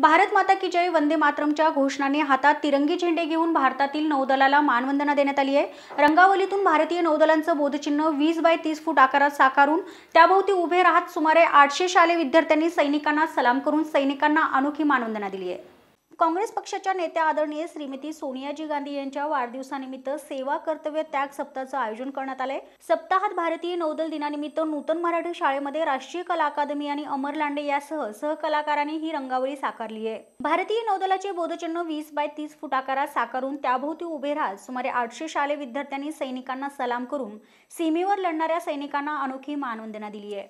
भारत माता की जय वंदे मातरमच्या घोषणाने हातात तिरंगी झेंडे घेऊन भारतातील नौदलाला मानवंदना देण्यात आली आहे रंगावलीतून भारतीय नौदलांचं बोधचिन्ह वीस बाय तीस फूट आकारात साकारून त्याभोवती उभे राहत सुमारे आठशे शालेय विद्यार्थ्यांनी सैनिकांना सलाम करून सैनिकांना अनोखी मानवंदना दिली आहे काँग्रेस पक्षाच्या नेत्या आदरणीय श्रीमती सोनियाजी गांधी यांच्या वाढदिवसानिमित्त सेवा कर्तव्य त्याग सप्ताहाचं आयोजन करण्यात आले सप्ताहात भारतीय नौदल दिनानिमित्त नूतन मराठी शाळेमध्ये राष्ट्रीय कला अकादमी आणि अमर लांडे यासह सहकलाकारांनी ही रंगावळी साकारली आहे भारतीय नौदलाचे बोधचिन्ह वीस बाय तीस फूट आकारात साकारून त्याभोवती उभे राहत सुमारे आठशे शालेय विद्यार्थ्यांनी सैनिकांना सलाम करून सीमेवर लढणाऱ्या सैनिकांना अनोखी मानवंदना दिली आहे